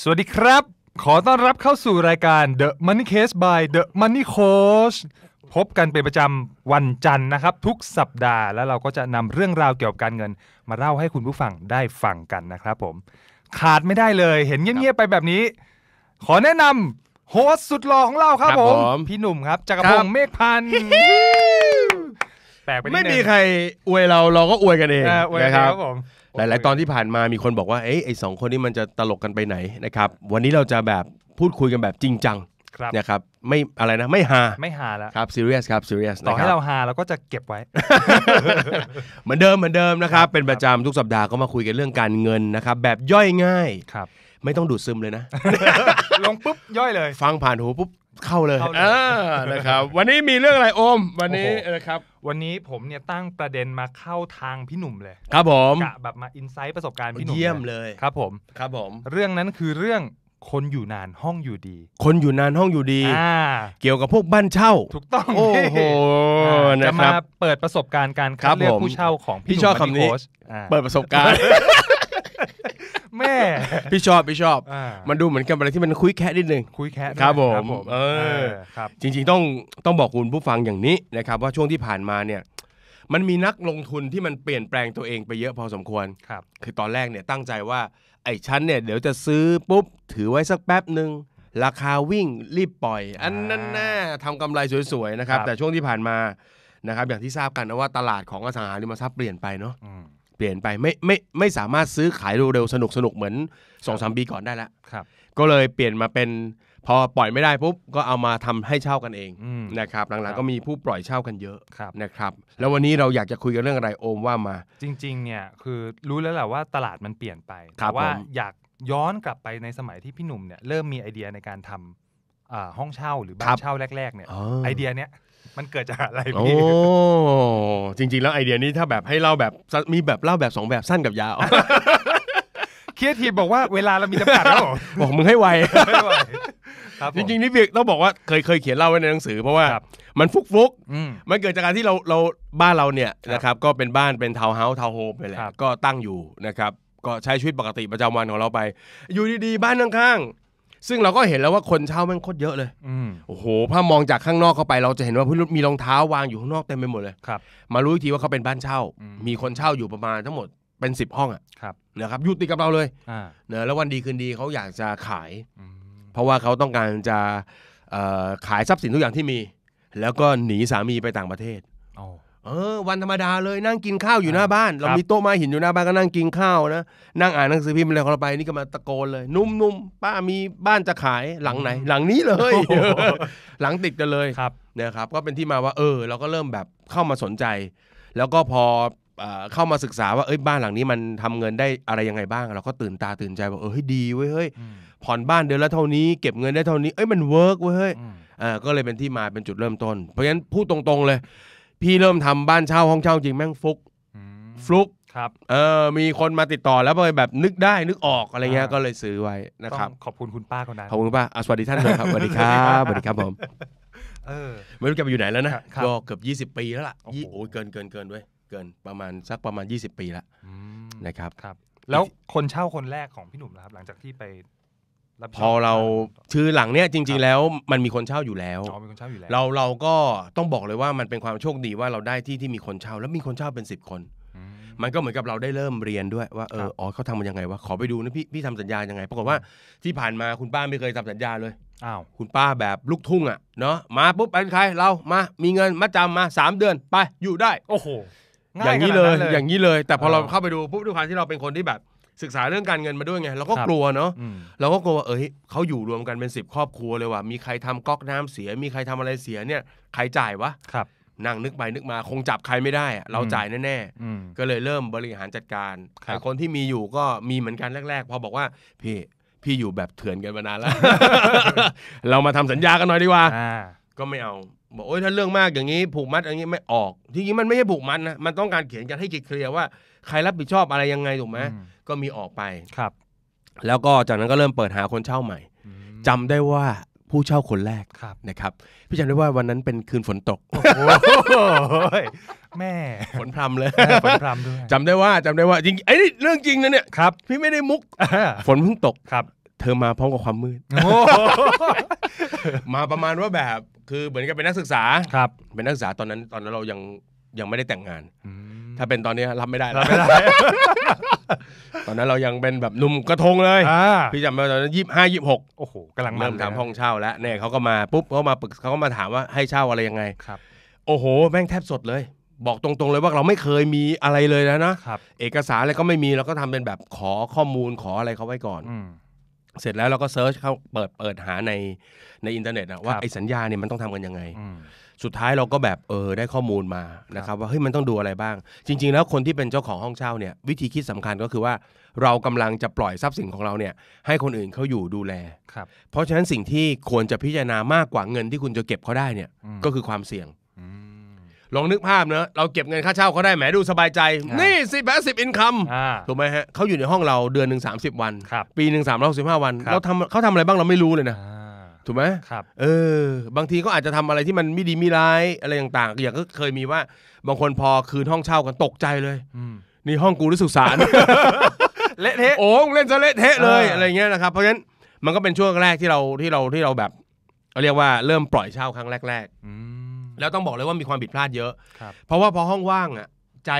สวัสดีครับ ขอต้อนรับเข้าสู่รายการ The Money Case by The Money Coach พบกันเป็นประจำวันจันทร์นะครับ ทุกสัปดาห์ แล้วเราก็จะนำเรื่องราวเกี่ยวกับการเงินมาเล่าให้คุณผู้ฟังได้ฟังกันนะครับผม ขาดไม่ได้เลยเห็นเงียบๆไปแบบนี้ ขอแนะนำโฮสสุดหล่อของเราครับรบผมผม พี่หนุ่มครับจักรพงศ์เมฆพันธ์แปลกไปไม่มีใครอวยเรา เราก็อวยกันเองนะครับผมหลายๆตอนที่ผ่านมามีคนบอกว่าเอ้ยไอ้สองคนนี้มันจะตลกกันไปไหนนะครับวันนี้เราจะแบบพูดคุยกันแบบจริงจังนะครับ ไม่อะไรนะไม่ฮาไม่หาแล้วครับซีเรียสครับซีเรียสต่อให้เราหาเราก็จะเก็บไว้ เหมือนเดิมเหมือนเดิมนะครับเป็นประจำทุกสัปดาห์ก็มาคุยกันเรื่องการเงินนะครับแบบย่อยง่ายครับไม่ต้องดูดซึมเลยนะลงปุ๊บ ย่อยเลย ฟังผ่านหูปุ๊บเข้าเลยออนะครับ วันนี้มีเรื่องอะไรโอม วันนี้นะครับ วันนี้ผมเนี่ยตั้งประเด็นมาเข้าทางพี่หนุ่มเลย ครับผมะแบบมาอินไซต์ประสบการณ์พี่หนุ่มเยี่ยมเลย ครับผม ครับผม เรื่องนั้นคือเรื่องคนอยู่นานห้องอยู่ดี คนอยู่นานห้องอยู่ดี เกี่ยวกับพวกบ้านเช่า ถูกต้อง โอ้โหจะมาเปิดประสบการณ์ การคัดเลือกผู้เช่าของพี่ชอบคำนี้เปิดประสบการณ์แม่ พี่ชอบพี่ชอบามันดูเหมือนกับอะไรที่มันคุยแค่นิดนึงคุยแค่ครับผมเออครับ จริงๆต้องต้องบอกคุณผู้ฟังอย่างนี้นะครับว่าช่วงที่ผ่านมาเนี่ย มันมีนักลงทุนที่มันเปลี่ยนแปลงตัวเองไปเยอะพอสมควรครับคือตอนแรกเนี่ยตั้งใจว่าไอ้ชั้นเนี่ยเดี๋ยวจะซื้อปุ๊บ ถือไว้สักแป๊บหนึ่งราคาวิ่งรีบปล่อย อันนั้นแน่ทำกำไรสวยๆนะครับ แต่ช่วงที่ผ่านมานะครับ อย่างที่ทราบกันนะว่าตลาดของอสังหาริมทรัพย์เปลี่ยนไปเนาะเปลี่ยนไปไม่ไม่ไม่สามารถซื้อขายเร็วๆสนุกสนุกเหมือนสองสามปีก่อนได้แล้วครับ ก็เลยเปลี่ยนมาเป็นพอปล่อยไม่ได้ปุ๊บก็เอามาทำให้เช่ากันเองนะครับหลังๆก็มีผู้ปล่อยเช่ากันเยอะนะครับ แล้ววันนี้เราอยากจะคุยกันเรื่องอะไรโอมว่ามา จริงๆเนี่ยคือรู้แล้วแหละว่าตลาดมันเปลี่ยนไปแต่ว่าอยากย้อนกลับไปในสมัยที่พี่หนุ่มเนี่ยเริ่มมีไอเดียในการทำห้องเช่าหรือบ้านเช่าแรกๆเนี่ยไอเดียเนี้ยมันเกิดจากอะไรพี่ โอ้ จริงๆ แล้วไอเดียนี้ถ้าแบบให้เล่าแบบมีแบบเล่าแบบสองแบบสั้นกับยาว เคียทีบอกว่าเวลาเรามีจำกัดแล้วบอก มึงให้ไวจริงๆนี่เบียต้องบอกว่าเคยเคยเขียนเล่าไว้ในหนังสือเพราะว่ามันฟุกฟุกมันเกิดจากการที่เราเราบ้านเราเนี่ยนะครับก็เป็นบ้านเป็นทาวน์เฮาส์ทาวน์โฮมไปแหละก็ตั้งอยู่นะครับ ก็ใช้ชีวิตปกติประจำวันของเราไป อยู่ดีๆ บ้านข้างซึ่งเราก็เห็นแล้วว่าคนเช่าแม่งโคตรเยอะเลยโอ้โห ถ้ามองจากข้างนอกเข้าไปเราจะเห็นว่าพมีรองเท้าวางอยู่ข้างนอกเต็มไปหมดเลยครับมารู้อีกทีว่าเขาเป็นบ้านเช่า มีคนเช่าอยู่ประมาณทั้งหมดเป็นสิบห้องอ่ะนะครับอยู่ติดกับเราเลย เนอะแล้ววันดีคืนดีเขาอยากจะขาย เพราะว่าเขาต้องการจะขายทรัพย์สินทุกอย่างที่มี แล้วก็หนีสามีไปต่างประเทศเออวันธรรมดาเลยนั่งกินข้าวอยู่หน้าบ้าน เรามีโต๊ะไม้หินอยู่หน้าบ้านก็นั่งกินข้าวนะ นั่งอ่านหนังสือพิมพ์อะไรของเราไป นี่ก็มาตะโกนเลย นุ่มๆ ป้ามีบ้านจะขายหลังไหน หลังนี้เลยหลังติดกันเลยเนี่ยครับ ก็เป็นที่มาว่าเออ เราก็เริ่มแบบเข้ามาสนใจ แล้วก็พอเข้ามาศึกษาว่าเอ้ย บ้านหลังนี้มันทำเงินได้อะไรยังไงบ้างเราก็ตื่นตาตื่นใจบอกเออ้ยดีเว้ยเฮ้ยผ่อนบ้านเดือนละเท่านี้เก็บเงินได้เท่านี้เอ้ยมันเวิร์กเว้ยเฮ้ยอ่าก็เลยเป็นที่มาเป็นจุดเริ่มต้นเพราะฉะนั้นพูดตรงๆเลยพี่เริ่มทำบ้านเช่าห้องเช่าจริงแม่งฟุกฟลุกครับ เออมีคนมาติดต่อแล้วไปแบบนึกได้นึกออกอะไรเงี้ยก็เลยซื้อไว้นะครับขอบคุณคุณป้าคนนั้นขอบคุณป้าอสวัสดีท่านด้ยครับสวัสดีครับสวัสดีครับผมเออ ไม่รู้แกไปอยู่ไหนแล้วนะครับก็เกือบ20ปีแล้วล่ะโอ้โหเกินเกินเกินด้วยเกินประมาณสักประมาณ 20 ปีละนะครับครับ แล้วคนเช่าคนแรกของพี่หนุ่มนะครับหลังจากที่ไปพอเราชื่อหลังเนี้ยจริงๆแล้วมันมีคนเช่าอยู่แล้ว เราเราก็ต้องบอกเลยว่ามันเป็นความโชคดีว่าเราได้ที่ที่มีคนเช่าแล้วมีคนเช่าเป็นสิบคนมันก็เหมือนกับเราได้เริ่มเรียนด้วยว่าเอออ๋อเขาทำมันยังไงวะขอไปดูนะพี่พี่ทำสัญญายังไง ปรากฏว่าที่ผ่านมาคุณป้าไม่เคยทำสัญญาเลยอ้าวคุณป้าแบบลูกทุ่ง อ่ะเนาะมาปุ๊บเป็นใคร เรามามีเงินมาจำมาสามเดือนไปอยู่ได้โอ้โหอย่างนี้เลยอย่างนี้เลยแต่พอเราเเข้าไปดูปุ๊บด้วยความที่เราเป็นคนที่แบบศึกษาเรื่องการเงินมาด้วยไงเราก็กลัวเนาะเราก็กลัวว่าเอ้ยเขาอยู่รวมกันเป็นสิบครอบครัวเลยว่ะมีใครทำก๊อกน้ำเสียมีใครทำอะไรเสียเนี่ยใครจ่ายวะครับนั่งนึกไปนึกมาคงจับใครไม่ได้ เราจ่ายแน่แน่ก็เลยเริ่มบริหารจัดการคคนที่มีอยู่ก็มีเหมือนกันแรกๆพอบอกว่าพี่ พี่อยู่แบบเถื่อนกันมานานแล้วเรามาทำสัญญากันหน่อยดีกว่าก็ไม่เอาบอกโอ้ยถ้าเรื่องมากอย่างนี้ผูกมัดอย่างนี้ไม่ออกทีนี้มันไม่ใช่ผูกมัดนะ มันต้องการเขียนกันให้เคลียร์ว่า ใครรับผิดชอบอะไรยังไงถูกไหมก็มีออกไปครับ แล้วก็จากนั้นก็เริ่มเปิดหาคนเช่าใหม่จำได้ว่าผู้เช่าคนแรกครับนะครับพี่จำได้ว่าวันนั้นเป็นคืนฝนตก โอ้แม่ฝนพรำเลยฝนพรำด้วยจำได้ว่าจำได้ว่าจริงไอ้นี่เรื่องจริงนะเนี่ยครับ พี่ไม่ได้มุกฝนเพิ่งตกครับเธอมาพร้อมกับความมืด มาประมาณว่าแบบ คือเหมือนกับเป็นนักศึกษาครับ เป็นนักศึกษาตอนนั้นตอนนั้นเรายังยังไม่ได้แต่งงาน ถ้าเป็นตอนนี้รับไม่ได้รับไม่ได้ตอนนั้นเรายังเป็นแบบหนุ่มกระทงเลยพี่จำได้ตอนนั้นยี่ห้ายี่หกโอ้โหกำลังเริ่มถามห้องเช่า แล้วเนี่ยเขาก็มาปุ๊บเขามาปรึกเขาก็มาถามว่าให้เช่าอะไรยังไง ครับ โอ้โหแม่งแทบสดเลย บอกตรง ๆ เลยว่าเราไม่เคยมีอะไรเลยนะนะเอกสารอะไรก็ไม่มีเราก็ทำเป็นแบบขอข้อมูลขออะไรเขาไว้ก่อนเสร็จแล้วเราก็เซิร์ชเข้าเปิดเปิดหาในในอินเทอร์เน็ตนะว่าไอ้สัญญาเนี่ยมันต้องทำกันยังไง สุดท้ายเราก็แบบเออ ได้ข้อมูลมานะครับว่า เฮ้ยมันต้องดูอะไรบ้าง จริงๆแล้วคนที่เป็นเจ้าของห้องเช่าเนี่ยวิธีคิดสำคัญก็คือว่า เรากำลังจะปล่อยทรัพย์สินของเราเนี่ยให้คนอื่นเขาอยู่ดูแลครับเพราะฉะนั้นสิ่งที่ควรจะพิจารณามากกว่าเงิน ที่คุณจะเก็บเขาได้เนี่ยก็คือความเสี่ยงลองนึกภาพเนอะเราเก็บเงินค่าเช่าเขาได้แหมดูสบายใจ นี่สิบแปดสิบอินคัมถูกไหมฮะเขาอยู่ในห้องเราเดือนหนึ่งสามสิบวัน ปีหนึ่งสามร้อยสิบห้าวันเราทำเขาทำอะไรบ้างเราไม่รู้เลยนะถูกไหมครับเออ บางทีก็อาจจะทำอะไรที่มันไม่ดีไม่ร้ายอะไรต่างๆอย่างก็เคยมีว่าบางคนพอคืนห้องเช่ากันตกใจเลยอนี่ห้องกูรู้สึกสารเละเทะโอ้งเล่นซะเละเทะเลยออะไรเงี้ยนะครับเพราะฉะนั้นมันก็เป็นช่วงแรกที่เราที่เราที่เราแบบเราเรียกว่าเริ่มปล่อยเช่าครั้งแรกอืแล้วต้องบอกเลยว่ามีความผิดพลาดเยอะ เพราะว่าพอห้องว่างอ่ะใจ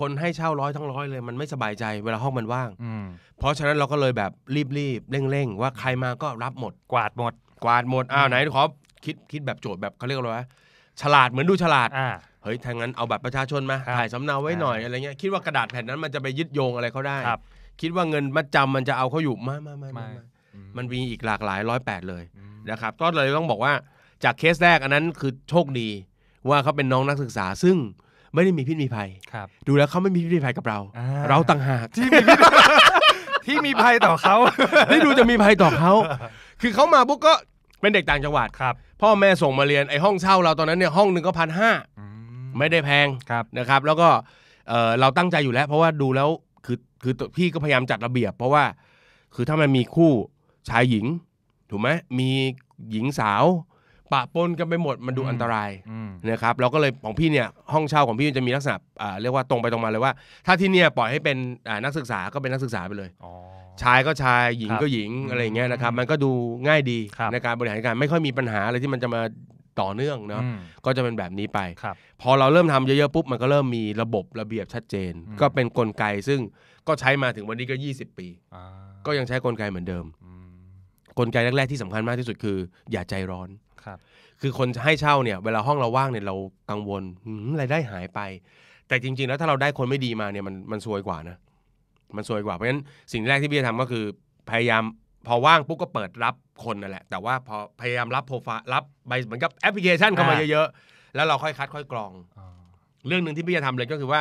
คนให้เช่าร้อยทั้งร้อยเลย มันไม่สบายใจเวลาห้องมันว่างอเพราะฉะนั้นเราก็เลยแบบรีบๆเร่งๆว่าใครมาก็รับหมดกวาดหมดกวาดหมดอ้าวไหนขอคิดคิดแบบโจทย์แบบเขาเรียกว่าฉลาดเหมือนดูฉลาดอ่าเฮ้ยถ้างั้นเอาแบบประชาชนมาถ่ายสำเนาไว้หน่อยอะไรเงี้ยคิดว่ากระดาษแผ่นนั้นมันจะไปยึดโยงอะไรเขาได้ครับคิดว่าเงินมัดจำมันจะเอาเขาอยู่ไม่ไม่ไม่มันมีอีกหลากหลายร้อยแปดเลยนะครับก็เลยต้องบอกว่าจากเคสแรกอันนั้นคือโชคดีว่าเขาเป็นน้องนักศึกษาซึ่งไม่ได้มีพิษมีภัยครับ ดูแล้วเขาไม่มีพิษมีภัยกับเรา เราต่างหากที่มีพที่มีภัยต่อเขาที่ดูจะมีภัยต่อเขาคือเขามาปุ๊บก็เป็นเด็กต่างจังหวัดครับพ่อแม่ส่งมาเรียนไอห้องเช่าเราตอนนั้นเนี่ยห้องหนึ่งก็พันห้าไม่ได้แพงครับนะครับ แล้วก็เออเราตั้งใจอยู่แล้ว เพราะว่าดูแล้วคือคือพี่ก็พยายามจัดระเบียบ เพราะว่าคือถ้ามันมีคู่ชายหญิง ถูกไหมมีหญิงสาวปะปนกันไปหมดมันดูอันตรายนะครับเราก็เลยของพี่เนี่ย ห้องเช่าของพี่จะมีลักษณะเรียกว่าตรงไปตรงมาเลยว่า ถ้าที่เนี่ยปล่อยให้เป็นนักศึกษาก็เป็นนักศึกษาไปเลยชายก็ชายหญิงก็หญิงอะไรเงี้ยนะครับ มันก็ดูง่ายดีในการบริหารการไม่ค่อยมีปัญหาอะไรที่มันจะมาต่อเนื่องเนาะก็จะเป็นแบบนี้ไปพอเราเริ่มทำเยอะๆปุ๊บมันก็เริ่มมีระบบระเบียบชัดเจน ก็เป็นนกลไกซึ่งก็ใช้มาถึงวันนี้ก็20ปีก็ยังใช้กลไกเหมือนเดิมกลไกแรกๆที่สำคัญมากที่สุดคืออย่าใจร้อนคือคนให้เช่าเนี่ย เวลาห้องเราว่างเนี่ยเรากังวลรายได้หายไป แต่จริง ๆแล้วถ้าเราได้คนไม่ดีมาเนี่ยมันมันซวยกว่านะมันซวยกว่าเพราะฉะนั้นสิ่งแรกที่พี่จะทำก็คือพยายามพอว่างปุ๊บก็เปิดรับคนนั่นแหละ แต่ว่าพอพยายามรับโปรไฟล์รับใบเหมือนกับแอปพลิเคชันเข้ามาเยอะๆแล้วเราค่อยคัดค่อยกรองเรื่องหนึ่งที่พี่จะทำเลยก็คือว่า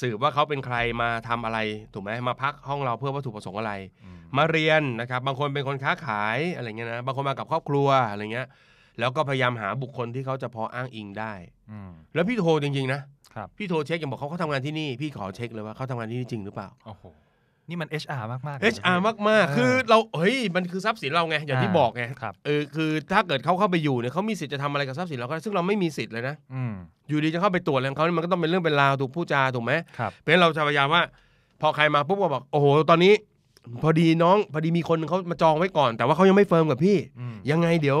สืบว่าเขาเป็นใครมาทำอะไร ถูกไหมมาพักห้องเราเพื่อวัตถุประสงค์อะไร มาเรียนนะครับบางคนเป็นคนค้าขายอะไรเงี้ยนะบางคนมากับครอบครัวอะไรเงี้ยแล้วก็ พยายามหาบุคคลที่เขาจะพออ้างอิงได้อืมแล้วพี่โทรจริงๆนะครับพี่โทรเช็คยังบอกเขาเขาทำงานที่นี่ พี่ขอเช็คเลยว่าเขาทำงานที่นี่จริงหรือเปล่า โอ้โห นี่มัน HR มากมากเอชร์มากมากคือเรา เฮ้ย มันคือทรัพย์สินเราไง อย่างที่บอกไงครับเออ คือถ้าเกิดเขาเข้าไปอยู่เนี่ยเขามีสิทธิ์จะทำอะไรกับทรัพย์สินเราก็ได้ซึ่งเราไม่มีสิทธิ์เลยนะอือยู่ดีจะเข้าไปตรวจอะไรของเขาเนี่ยมันก็ต้องเป็นเรื่องเป็นราวถูกผู้จาถูกไหมครับเพราะนเราจะพยายามว่า พอใครมาปุ๊บก็บอก โอ้โห ตอนนี้ พอดีน้องพอดีมีคนเขามาจองไว้ก่อน แต่ว่าเขายังไม่เฟิร์มกับพี่ ยังไงเดี๋ยว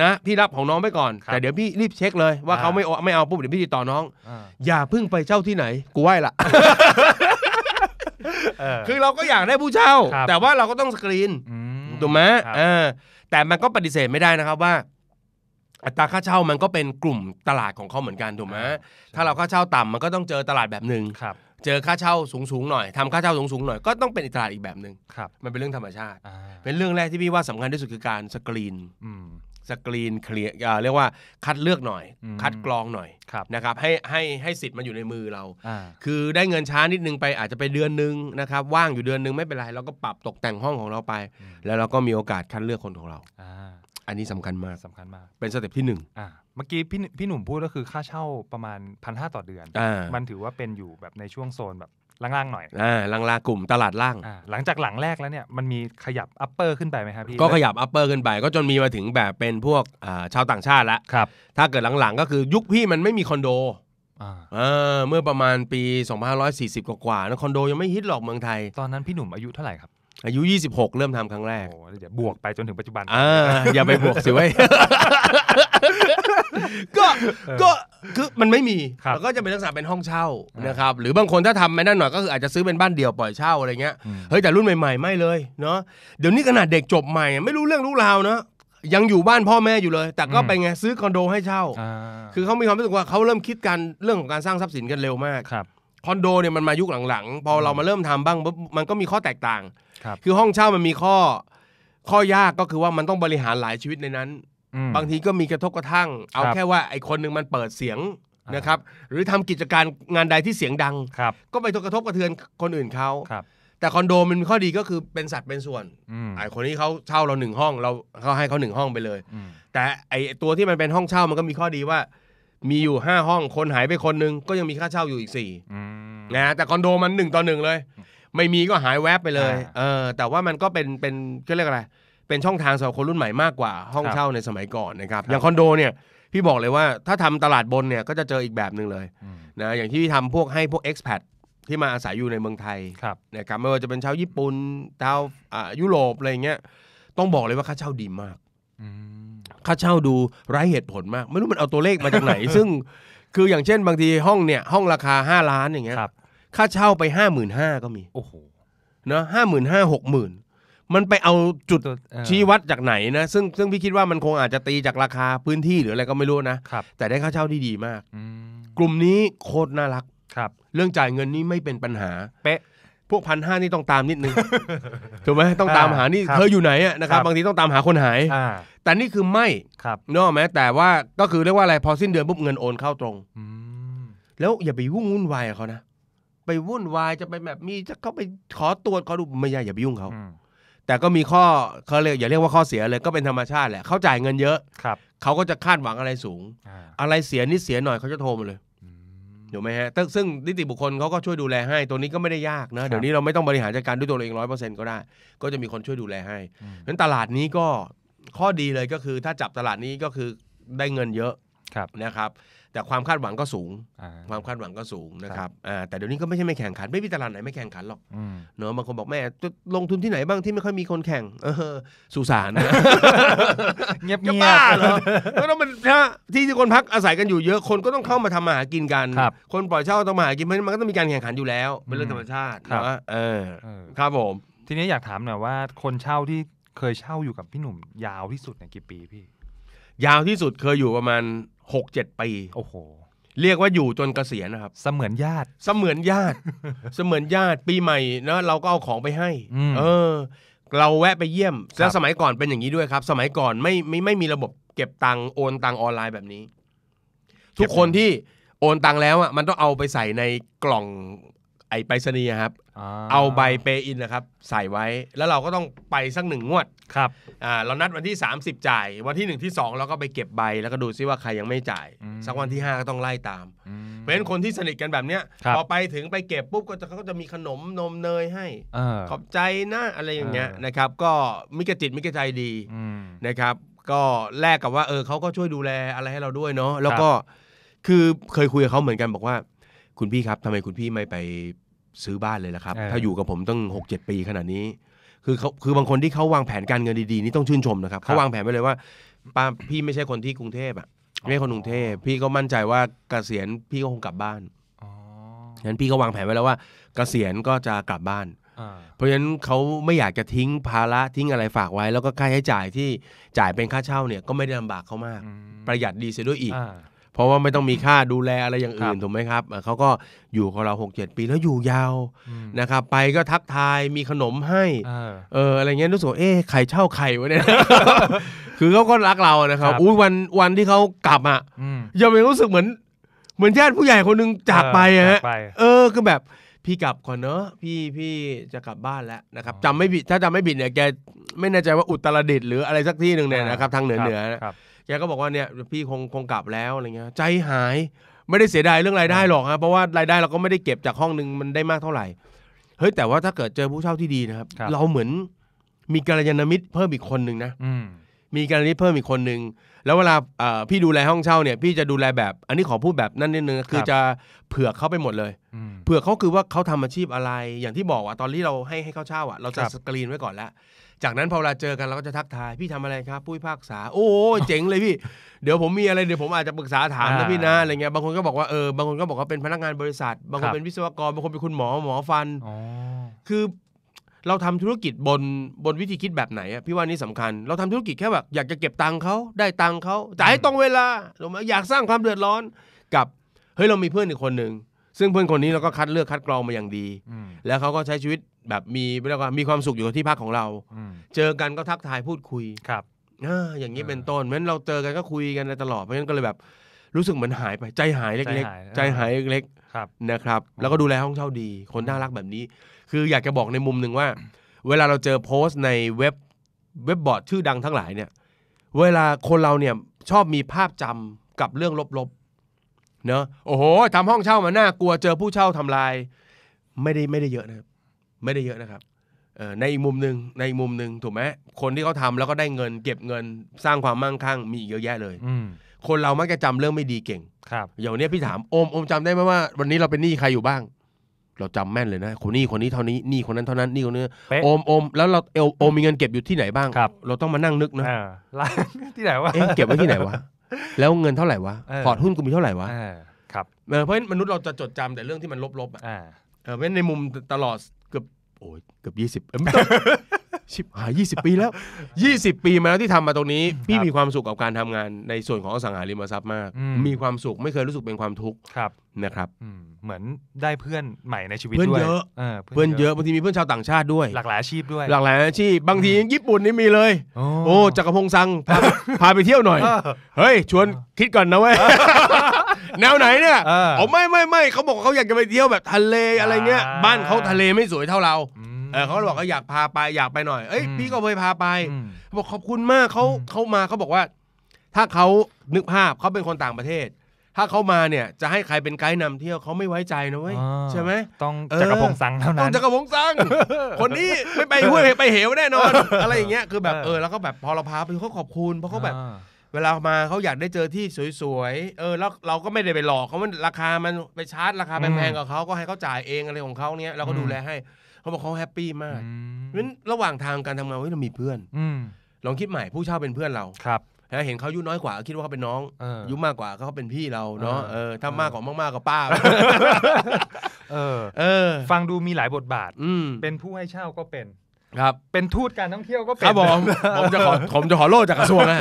นะพี่รับของน้องไปก่อนแต่เดี๋ยวพี่รีบเช็คเลยว่าเขาไม่ไม่เอาปุ๊บเดี๋ยวพี่ติดต่อน้องอย่าพึ่งไปเช่าที่ไหนกูไหวละคือเราก็อยากได้ผู้เช่าแต่ว่าเราก็ต้องสกรีนถูกไหมแต่มันก็ปฏิเสธไม่ได้นะครับว่า อัตราค่าเช่ามันก็เป็นกลุ่มตลาดของเขาเหมือนกันถูกไหมถ้าเราค่าเช่าต่ำมันก็ต้องเจอตลาดแบบหนึ่งเจอค่าเช่าสูงๆหน่อยทำค่าเช่าสูงๆหน่อยก็ต้องเป็นอิลาดอีกแบบหนึ่งมันเป็นเรื่องธรรมชาติเป็นเรื่องแรกที่พี่ว่าสำคัญที่สุดคือการสกรีนสกรีนเคลียร์เรียกว่าคัดเลือกหน่อย คัดกรองหน่อยนะครับให้ให้ให้สิทธิ์มันอยู่ในมือเรา คือได้เงินช้านิดนึงไปอาจจะไปเดือนนึงนะครับว่างอยู่เดือนนึงไม่เป็นไรเราก็ปรับตกแต่งห้องของเราไป แล้วเราก็มีโอกาสคัดเลือกคนของเรา อันนี้สำคัญมากสำคัญมาก เป็นสเต็ปที่หนึ่งเมื่อกี้พี่พี่หนุ่มพูดก็คือค่าเช่าประมาณพันห้าต่อเดือน มันถือว่าเป็นอยู่แบบในช่วงโซนแบบล่างๆ หน่อย อ่า ล่างๆ กลุ่มตลาดล่าง อ่า หลังจากหลังแรกแล้วเนี่ย มันมีขยับอัปเปอร์ขึ้นไปไหมครับพี่ ก็ขยับอัปเปอร์ขึ้นไป ก็จนมีมาถึงแบบเป็นพวก อ่า ชาวต่างชาติละ ครับ ถ้าเกิดหลังๆก็คือยุคพี่มันไม่มีคอนโด อ่าเออเมื่อประมาณปี 2540 กว่าๆนะคอนโดยังไม่ฮิตหรอกเมืองไทย ตอนนั้นพี่หนุ่มอายุเท่าไหร่ครับอายุ 26 เริ่มทำครั้งแรกโอ้เดี๋ยวบวกไปจนถึงปัจจุบัน อ่า อย่าไปบวกสิเว้ยก็ ก็คือมันไม่มี แล้วก็จะเป็นลักษณะเป็นห้องเช่านะครับ หรือบางคนถ้าทำไม่นั่นหน่อย ก็คืออาจจะซื้อเป็นบ้านเดี่ยวปล่อยเช่าอะไรเงี้ย เฮ้ย แต่รุ่นใหม่ ๆ ไม่เลยเนาะ เดี๋ยวนี้ขนาดเด็กจบใหม่ ไม่รู้เรื่องรู้ราวเนาะยังอยู่บ้านพ่อแม่อยู่เลย แต่ก็ไปไงซื้อคอนโดให้เช่า คือเขามีความรู้สึกว่าเขาเริ่มคิดการเรื่องของการสร้างทรัพย์สินกันเร็วมาก ครับคอนโดเนี่ยมันมายุคหลังๆ พอเรามาเริ่มทำบ้างมันก็มีข้อแตกต่าง ครับ คือห้องเช่ามันมีข้อ ข้อยากก็คือว่ามันต้องบริหารหลายชีวิตในนั้น บางทีก็มีกระทบกระทั่ง เอาแค่ว่าไอคนหนึ่งมันเปิดเสียงนะครับ หรือทำกิจการงานใดที่เสียงดัง ก็ไปกระทบกระเทือนคนอื่นเขาครับ แต่คอนโดมันมีข้อดีก็คือเป็นสัดเป็นส่วน ไอคนนี้เขาเช่าเราหนึ่งห้องเราเขาให้เขาหนึ่งห้องไปเลย แต่ไอตัวที่มันเป็นห้องเช่ามันก็มีข้อดีว่ามีอยู่ห้าห้องคนหายไปคนนึงก็ยังมีค่าเช่าอยู่อีกสี่นะ แต่คอนโดมันหนึ่งต่อหนึ่งเลย ไม่มีก็หายแวบไปเลย เออ แต่ว่ามันก็เป็นเป็นก็เรียกอะไร เป็นช่องทางสำหรับคนรุ่นใหม่มากกว่าห้องเช่าในสมัยก่อนนะครับอย่างคอนโดเนี่ยพี่บอกเลยว่าถ้าทำตลาดบนเนี่ยก็จะเจออีกแบบหนึ่งเลยนะอย่างที่พี่ทำพวกให้พวกเอ็กซ์แพดที่มาอาศัยอยู่ในเมืองไทยนะครับไม่ว่าจะเป็นชาวญี่ปุ่นชาวยุโรปอะไรเงี้ยต้องบอกเลยว่าค่าเช่าดีมากค่าเช่าดูไร้เหตุผลมากไม่รู้มันเอาตัวเลขมาจากไหน ซึ่งคืออย่างเช่น บางทีห้องเนี่ย ห้องราคา5ล้านอย่างเงี้ยค่าเช่าไป5 5 0 0 0ก็มีโอ้โหเนาะห้าหมื่นห้าหกหมื่นมันไปเอาจุดชี้วัดจากไหนนะซึ่งซึ่งพี่คิดว่ามันคงอาจจะตีจากราคาพื้นที่หรืออะไรก็ไม่รู้นะแต่ได้ค่าเช่าที่ดีมากกลุ่มนี้โคตรน่ารักครับ เรื่องจ่ายเงินนี่ไม่เป็นปัญหาเป๊ะวกพันห้านี่ต้องตามนิดนึงถูกไหมต้องตามหานี่เธออยู่ไหนนะครับบางที ต้องตามหาคนหายแต่นี่คือไม่เนอไแม้ แต่ว่าก็คือเรียกว่าอะไรพอสิ้นเดือนปุ๊บเงินโอนเข้าตรงแล้วอย่าไปวุ่นวุ่นวายเขานะไปวุ่นวายจะไปแบบมีจะเข้าไปขอตรวจขอดูไม่ยากอย่าไปยุ่งเขาแต่ก็มีข้อเขาเรียกอย่าเรียกว่าข้อเสียเลยก็เป็นธรรมชาติแหละเขาจ่ายเงินเยอะครับเขาก็จะคาดหวังอะไรสูง อะไรเสียนิดเสียหน่อยเขาจะโทรมาเลยถูกไหมฮะซึ่งนิติบุคคลเขาก็ช่วยดูแลให้ ตัวนี้ก็ไม่ได้ยากนะ เดี๋ยวนี้เราไม่ต้องบริหารจัดการด้วยตัวเองร้อยเปอร์เซ็นต์ก็ได้ ก็จะมีคนช่วยดูแลให้นั้นตลาดนี้ก็ข้อดีเลยก็คือถ้าจับตลาดนี้ก็คือได้เงินเยอะนะครับแต่ความคาดหวังก็สูง ความคาดหวังก็สูงนะครับแต่เดี๋ยวนี้ก็ไม่ใช่ไม่แข่งขัน ไม่มีตลาดไหนไม่แข่งขันหรอกเนาะบางคนบอกแม่ ลงทุนที่ไหนบ้างที่ไม่ค่อยมีคนแข่งเออ สุสาน เงียบเงียบแล้วมันที่ที่คนพักอาศัยกันอยู่เยอะ คนก็ต้องเข้ามาทำมาหากินกัน คนปล่อยเช่าต้องมาหากิน เพราะมันก็ต้องมีการแข่งขันอยู่แล้ว เป็นเรื่องธรรมชาติับเออ ครับผม ทีนี้อยากถามหน่อยว่าคนเช่าที่เคยเช่าอยู่กับพี่หนุ่มยาวที่สุดในกี่ปีพี่ ยาวที่สุดเคยอยู่ประมาณหกเจ็ดปีโอ้โหเรียกว่าอยู่จนเกษียณนะครับ เสมือนญาติ เสมือนญาติ เสมือนญาติปีใหม่นะ เราก็เอาของไปให้ เออ เราแวะไปเยี่ยมแล้วสมัยก่อนเป็นอย่างนี้ด้วยครับ สมัยก่อนไม่ไม่ไม่มีระบบเก็บตังโอนตังออนไลน์แบบนี้ ทุกคนที่โอนตังแล้วอ่ะมันต้องเอาไปใส่ในกล่องไอไปรษณีย์ครับเอาใบเปอินนะครับ ใส่ไว้แล้วเราก็ต้องไปสักหนึ่งงวดครับอ่าเรานัดวันที่ 30จ่ายวันที่ 1 ที่ 2 เราก็ไปเก็บใบ แล้วก็ดูซิว่าใครยังไม่จ่าย สักวันที่ 5 ก็ต้องไล่ตามเพราะฉะนั้นคนที่สนิทกันแบบเนี้ยพอไปถึงไปเก็บปุ๊บก็จะเขาก็จะมีขนมนมเนยให้ขอบใจนะอะไรอย่างเงี้ยนะครับ ก็มิกจิตมิกใจดีนะครับ ก็แลกกับว่าเออเขาก็ช่วยดูแลอะไรให้เราด้วยเนาะแล้วก็คือเคยคุยกับเขาเหมือนกันบอกว่า คุณพี่ครับทำไมคุณพี่ไม่ไปซื้อบ้านเลยละครับ ถ้าอยู่กับผมตั้ง6 7 ปีขนาดนี้ คือเขาคือบางคนที่เขาวางแผนการเงินดีๆนี่ต้องชื่นชมนะครับเขาวางแผนไปเลยว่าป้าพี่ไม่ใช่คนที่กรุงเทพอ่ะไม่ใช่คนกรุงเทพ พี่ก็มั่นใจว่าเกษียณพี่ก็คงกลับบ้านฉะนั้นพี่ก็วางแผนไว้แล้วว่า เกษียณก็จะกลับบ้านเพราะฉะนั้นเขาไม่อยากจะทิ้งภาระทิ้งอะไรฝากไว้ แล้วก็ค่าใช้จ่ายที่จ่ายเป็นค่าเช่าเนี่ยก็ไม่ได้ลำบากเขามาก ประหยัดดีเสียด้วยอีกเพราะว่าไม่ต้องมีค่าดูแลอะไรอย่างอื่นถูกไหมครับ เขาก็อยู่ของเราหกเจ็ดปีแล้วอยู่ยาวนะครับ ไปก็ทักทายมีขนมให้เอออะไรเงี้ยรู้สึกเอ๊ะข่เช่าไข่วะเนี่ยคือเขาก็รักเรานะครับอุ้ยวันวันที่เขากลับอ่ะยังไม่รู้สึกเหมือนเหมือนญาติผู้ใหญ่คนนึงจากไปฮะเออคือแบบพี่กลับก่อนเนอะพี่พี่จะกลับบ้านแล้วนะครับจำไม่ผิดถ้าจำไม่ผิดเนี่ยแกไม่แน่ใจว่าอุตรดิตถ์หรืออะไรสักที่หนึ่งเนี่ยนะครับทางเหนือเหนือแกก็บอกว่าเนี่ยพี่คงคงกลับแล้วอะไรเงี้ย ใจหายไม่ได้เสียดายเรื่องรายได้หรอกฮะเพราะว่ารายได้เราก็ไม่ได้เก็บจากห้องหนึ่งมันได้มากเท่าไหร่เฮ้ยแต่ว่าถ้าเกิดเจอผู้เช่าที่ดีนะครับ เราเหมือนมีกัลยาณมิตรเพิ่มอีกคนหนึ่งนะมีกัลยาณมิตรเพิ่มอีกคนหนึ่งแล้วเวลาพี่ดูแลห้องเช่าเนี่ย พี่จะดูแลแบบอันนี้ขอพูดแบบนั่นนิดนึงคือจะเผื่อเขาไปหมดเลยเผื่อเขาคือว่าเขาทำอาชีพอะไรอย่างที่บอกว่าตอนที่เราให้ให้เขาเช่าอ่ะเราจะสกรีนไว้ก่อนแล้วจากนั้นพอเราเจอกันเราก็จะทักทายพี่ทำอะไรครับผู้พิพากษา โอ้เจ๋งเลยพี่ เดี๋ยวผมมีอะไร เดี๋ยวผมอาจจะปรึกษาถามนะพี่นะอะไรเงี้ยบางคนก็บอกว่าเออบางคนก็บอกว่าเป็นพนักงานบริษัท บางคนเป็นวิศวกรบางคนเป็นคุณหมอหมอฟัน คือ เราทำธุรกิจบนบนวิธีคิดแบบไหนอะพี่ว่านี่สำคัญ เราทำธุรกิจแค่แบบอยากจะเก็บตังค์เขาได้ตังค์เขาจ่ายตรงเวลาหรืออยากสร้างความเดือดร้อนกับเฮ้ยเรามีเพื่อนอีกคนหนึ่งซึ่งเพื่อนคนนี้เราก็คัดเลือกคัดกรองมาอย่างดี แล้วเขาก็ใช้ชีวิตแบบมีเรียกว่ามีความสุขอยู่กับที่พักของเรา เจอกันก็ทักทายพูดคุย ครับอย่างนี้เป็นต้นเพราะฉะนั้นเราเจอกันก็คุยกันตลอด เพราะฉะนั้นก็เลยแบบรู้สึกเหมือนหายไปใจหายเล็ก ๆ ใจหายเล็กๆนะครับ แล้วก็ดูแลห้องเช่าดีคนน่ารักแบบนี้ คืออยากจะบอกในมุมหนึ่งว่า เวลาเราเจอโพสต์ในเว็บเว็บบอร์ดชื่อดังทั้งหลายเนี่ย เวลาคนเราเนี่ยชอบมีภาพจำกับเรื่องลบๆ เนอะโอ้โหทำห้องเช่ามาน่ากลัวเจอผู้เช่าทำลาย ไม่ได้ไม่ได้เยอะนะครับไม่ได้เยอะนะครับในอีกมุมหนึ่งในอีกมุมหนึ่งถูกไหมคนที่เขาทาแล้วก็ได้เงินเก็บเงินสร้างความมั่งคั่ง มีเยอะแยะเลย คนเรามักจะจำเรื่องไม่ดีเก่ง ครับอย่างนี้พี่ถามโอมโอมจำได้ไหมว่าวันนี้เราเป็นหนี้ใครอยู่บ้าง เราจำแม่นเลยนะ คนนี้คนนี้เท่านี้หนี้คนนั้นเท่านั้นหนี้คนนี้โอมโอมแล้วเราเอลโอมมีเงินเก็บอยู่ที่ไหนบ้างเราต้องมานั่งนึกนะที่ไหนวะเอะเก็บไว้ที่ไหนวะแล้วเงินเท่าไหร่วะพอร์ตหุ้นกูมีเท่าไหร่วะครับเพราะฉะนั้นมนุษย์เราจะจดจำแต่เรื่องที่มันลบๆอ่ะเพราะฉะนั้นในมุมตลอดอ้ยเกือบยี่สิบเอ้ยไม่ต้องชิบหายยี่สิบปีแล้วยี่สิบปีมาแล้วที่ทำมาตรงนี้ พี่มีความสุขกับการทำงานในส่วนของอสังหาริมทรัพย์มาก มีความสุขไม่เคยรู้สึกเป็นความทุกข์นะครับอืเหมือนได้เพื่อนใหม่ในชีวิตด้วยเพื่อนเยอะเพื่อนเยอะบางทีมีเพื่อนชาวต่างชาติด้วยหลากหลายอาชีพด้วยหลากหลายอาชีพบางทีญี่ปุ่นนี่มีเลยโอ้จักรพงษ์ซังพาไปเที่ยวหน่อยเฮ้ย ชวนคิดก่อนนะเว้ยแนวไหนเนี่ยอ๋ไม่ไม่ไม่เขาบอกเขาอยากจะไปเที่ยวแบบ ทะเลอะไรเงี้ยบ้านเขาทะเลไม่สวยเท่าเราเขาบอกเขาอยากพาไปอยากไปหน่อยเอ้ย พี่ก็เคยพาไป บอกขอบคุณมากเขาเขามาเขาบอกว่า ถ้าเขานึกภาพเขาเป็นคนต่างประเทศถ้าเขามาเนี่ยจะให้ใครเป็นไกด์นำเที่ยวเขาไม่ไว้ใจนะเว้ยใช่ไหมต้องจักรพงสังเท่านั้นต้องจักรพงสังคนนี้ไม่ไปห้วยไปเหวแน่นอนอะไรอย่างเงี้ยคือแบบเออแล้วก็แบบพอเราพาไปเขาขอบคุณเพราะเขาแบบ เวลามาเขาอยากได้เจอที่สวยๆเออแล้วเราก็ไม่ได้ไปหลอกเขามันราคามันไปชาร์จราคาแพงๆกับเขาก็ให้เขาจ่ายเองอะไรของเขาเนี้ยเราก็ดูแลให้เขาบอกเขาแฮปปี้มากเพราะฉะนั้นระหว่างทางการทำงานเฮ้ยเรา มีเพื่อนลองคิดใหม่ผู้เช่าเป็นเพื่อนเราครับเห็นเขายุน้อยกว่าคิดว่าเขาเป็นน้องอยุมากกว่าก็เขาเป็นพี่เราเนาะเออถ้ามากกว่ามากๆก็ป้า เออ เออ ฟังดูมีหลายบทบาท อืเป็นผู้ให้เช่าก็เป็น ครับ เป็นทูตการท่องเที่ยวก็เป็นครับผมผมจะขอผมจะขอโลดจากกระทรวงนะ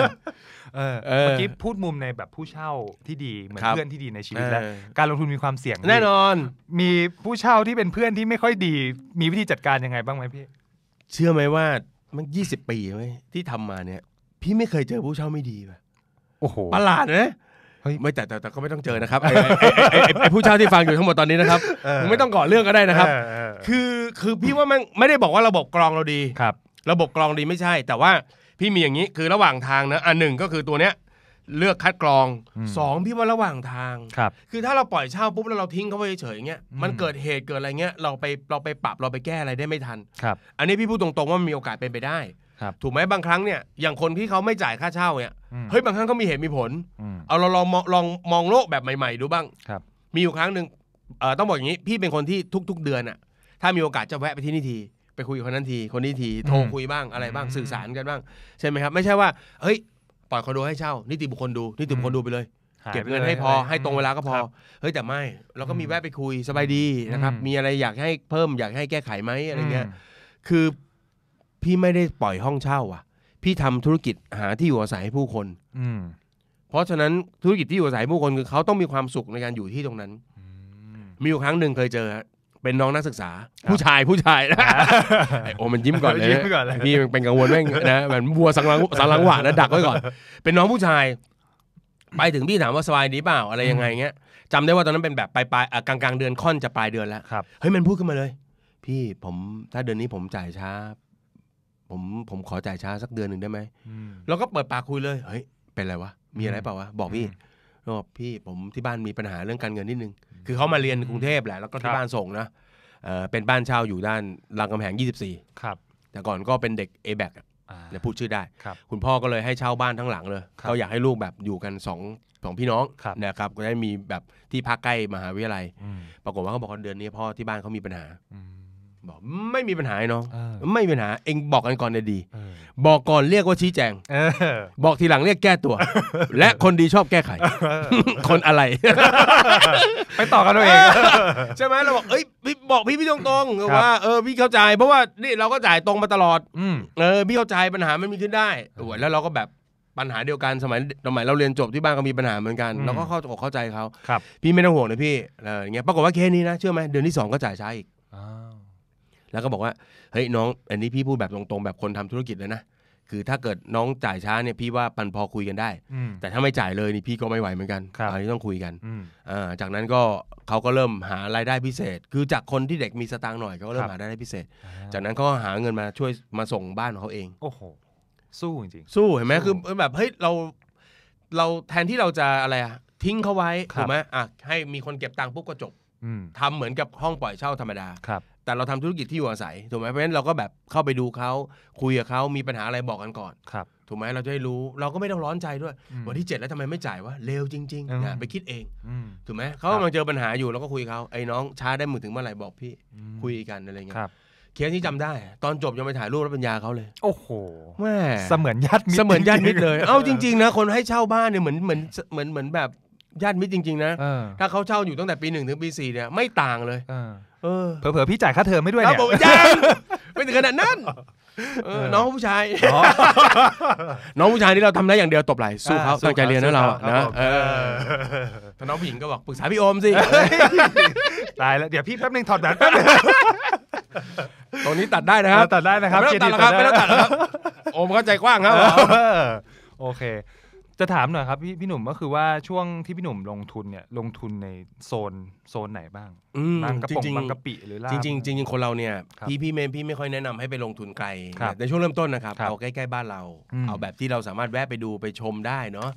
เออเออมื่อกี้พูดมุมในแบบผู้เช่าที่ดีเหมือนเพื่อนที่ดีในชีวิตแล้วการลงทุนมีความเสี่ยงแน่นอนมีผู้เช่าที่เป็นเพื่อนที่ไม่ค่อยดี มีวิธีจัดการยังไง บ้างไหมพี่ เชื่อไหมว่ามันยี่สิบปีไหมที่ทำมาเนี่ยพี่ไม่เคยเจอผู้เช่าไม่ดีป่ะ โอ้โหประหลาดนะเยไม่แต่แต่แต่ก็ไม่ต้องเจอนะครับไอ้ผู้เช่าที่ฟังอยู่ทั้งหมดตอนนี้นะครับไม่ต้องก่อเรื่องก็ได้นะครับ คือคือพี่ว่ามันไม่ได้บอกว่าระบบกรองเราดี ครับ ระบบกรองดีไม่ใช่ แต่ว่าพี่มีอย่างนี้คือระหว่างทางนะอันหนึ่งก็คือตัวเนี้ยเลือกคัดกรองสองพี่ว่าระหว่างทางครับ คือถ้าเราปล่อยเช่าปุ๊บแล้วเราทิ้งเขาไปเฉยเงี้ย มันเกิดเหตุเกิดอะไรเงี้ยเราไปเราไปปรับเราไปแก้อะไรได้ไม่ทัน ครับ อันนี้พี่พูดตรง ๆว่ามมีโอกาสเป็นไปได้ครับถูกไหมบางครั้งเนี่ยอย่างคนที่เขาไม่จ่ายค่าเช่าเนี่ยเฮ้ยบางครั้งเขามีเหตุมีผลเอาเราลองมองลองมองโลกแบบใหม่ ๆดูบ้างครับ มีอยู่ครั้งหนึ่งต้องบอกอย่างนี้พี่เป็นคนที่ทุกๆ เดือนอะถ้ามีโอกาสจะแวะไปที่นี่ทีไปคุยกับคนนั้นทีคนนี้ทีโทรคุยบ้างอะไรบ้างสื่อสารกันบ้าง ใช่ไหมครับ ไม่ใช่ว่าเฮ้ยปล่อยคอนโดให้เช่า นิติบุคคลดูนิติบุคคลดูไปเลย เก็บเงินให้พอให้ตรงเวลาก็พอเฮ้ย แต่ไม่เราก็มีแวะไปคุยสบายดีนะครับ มีอะไรอยากให้เพิ่มอยากให้แก้ไขไหมอะไรเงี้ย คือพี่ไม่ได้ปล่อยห้องเช่าอ่ะ พี่ทำธุรกิจหาที่อยู่อาศัยให้ผู้คน อืเพราะฉะนั้นธุรกิจที่อยู่อาศัยผู้คนคือเขาต้องมีความสุขในการอยู่ที่ตรงนั้น มีอยู่ครั้งหนึ่งเคยเจอเป็นน้องนักศึกษา ผู้ชายผู้ชายโอ้มันยิ้มก่อนเลยพี่เป็นกังวลแม่งนะเหมือนวัวสังลังสังลังหวานนะดักไว้ก่อน เป็นน้องผู้ชาย ไปถึงพี่ถามว่าสบายดีเปล่าอะไรยังไงเงี้ย จำได้ว่าตอนนั้นเป็นแบบปลายปลายกลางกลางเดือนค่อนจะปลายเดือนแล้ว เฮ้ยมันพูดขึ้นมาเลย พี่ผมถ้าเดือนนี้ผมจ่ายช้าผมผมขอจ่ายช้าสักเดือนหนึ่งได้ไหมเราก็เปิดปากคุยเลย เฮ้ย เป็นไรวะ มีอะไรเปล่าวะ บอกพี่บอกพี่ผมที่บ้านมีปัญหาเรื่องการเงินนิดนึง คือเขามาเรียนกรุงเทพแหละ แล้วก็ที่บ้านส่งนะ เป็นบ้านเช่าอยู่ด้านรางกำแหง 24 ครับ แต่ก่อนก็เป็นเด็ก a b a c เนี่ยพูดชื่อได้ คุณพ่อก็เลยให้เช่าบ้านทั้งหลังเลย เขาอยากให้ลูกแบบอยู่กันสองสองพี่น้องนะครับ ก็ได้มีแบบที่พักใกล้มหาวิทยาลัยปรากฏว่าเขาบอกว่าเดือนนี้พ่อที่บ้านเขามีปัญหาบอกไม่มีปัญหา้นองไม่มีปัญหาเองบอกกันก่อนเลยดี บอกก่อนเรียกว่าชี้แจงบอกทีหลังเรียกแก้ตัวและคนดีชอบแก้ไขคนอะไรไปต่อกัน้วยเองใช่ไหมเราบอกเอ้ยบอกพี่พี่ตรงๆว่าเออพี่เข้าใจเพราะว่านี่เราก็จ่ายตรงมาตลอดเออพี่เข้าใจปัญหามันมีขึ้นได้แล้วเราก็แบบปัญหาเดียวกันสมัยสมัยเราเรียนจบที่บ้านก็มีปัญหาเหมือนกันเราก็เข้าอกเข้าใจเขาพี่ไม่ต้องห่วงนะพี่อะไรเงี้ยปรากฏว่าเคสนี้นะ เชื่อไหมเดือนที่สองก็จ่ายช้าอีกแล้วก็บอกว่าเฮ้ยน้อง อันนี้พี่พูดแบบตรงๆแบบคนทำธุรกิจเลยนะคือถ้าเกิดน้องจ่ายช้าเนี่ยพี่ว่าปันพอคุยกันได้แต่ถ้าไม่จ่ายเลยนี่พี่ก็ไม่ไหวเหมือนกันอันนี้ต้องคุยกันจากนั้นก็เขาก็เริ่มหารายได้พิเศษ คือจากคนที่เด็กมีสตางค์หน่อยเขาก็เริ่มหารายได้พิเศษ จากนั้นเขาหาเงินมาช่วยมาส่งบ้านของเขาเอง โอ้โห สู้จริงสู้เห็นไหมคือแบบเฮ้ยเราเราแทนที่เราจะอะไรอะทิ้งเขาไว้ถูกไหมอ่ะให้มีคนเก็บตังค์ปุ๊บก็จบทำเหมือนกับห้องปล่อยเช่าธรรมดาแต่เราทำธุรกิจที่อยู่อาศัยถูกไหมเพราะฉะนั้นเราก็แบบเข้าไปดูเขา คุยกับเขามีปัญหาอะไรบอกกันก่อนครับ ถูกไหมเราจะได้รู้ เราก็ไม่ต้องร้อนใจด้วยวันที่7แล้วทำไมไม่จ่ายวะเร็วจริงๆนะไปคิดเองถูกไหมเขากำลังเจอปัญหาอยู่เราก็คุยเขาไอ้น้องช้าได้มือถึงเมื่อไหร่บอกพี่คุยกันอะไรเงี้ยเคสที่จำได้ ตอนจบยังไปถ่ายรูปรับปัญญาเขาเลย โอ้โหแม่เสมือนญาติมิตรเสมือนญาติมิตรเลยเอ้าจริงๆนะคนให้เช่าบ้านเนี่ยเหมือนเหมือนเหมือนเหมือนแบบญาติมิตรจริงๆนะ ถ้าเขาเช่าอยู่ตั้งแต่ปีหนึ่งถึงปีสี่เนี่ยไม่ต่างเลยเออเผื่อๆพี่จ่ายค่าเทอมไม่ด้วยเนี่ยผมยังไม่ถึงขนาดนั้นน้องผู้ชาย น้องผู้ชายที่เราทำได้อย่างเดียวตบไหล สู้เขาตั้งใจเรียนนะเราเนานะเออถ้าน้องผู้หญิงก็บอกปรึกษาพี่โอมสิตายแล้วเดี๋ยวพี่แป๊บนึงถอดแบบแป๊บนึงตรงนี้ตัดได้นะครับ ตัดได้นะครับไม่ต้องตัดแล้วครับไม่ต้องตัดแล้วครับ โอมเข้าใจกว้างครับโอเคจะถามหน่อยครับพี่พี่หนุ่มก็คือว่าช่วงที่พี่หนุ่มลงทุนเนี่ยลงทุนในโซนโซนไหนบ้างบางกระป๋องงบางกะปิหรือล่างจริงจริงคนเราเนี่ยพี่พี่เมนพี่ไม่ค่อยแนะนำให้ไปลงทุนไกลในช่วงเริ่มต้นนะครับรบเอาใกล้ๆบ้านเรา เอาแบบที่เราสามารถแวะไปดูไปชมได้เนาะ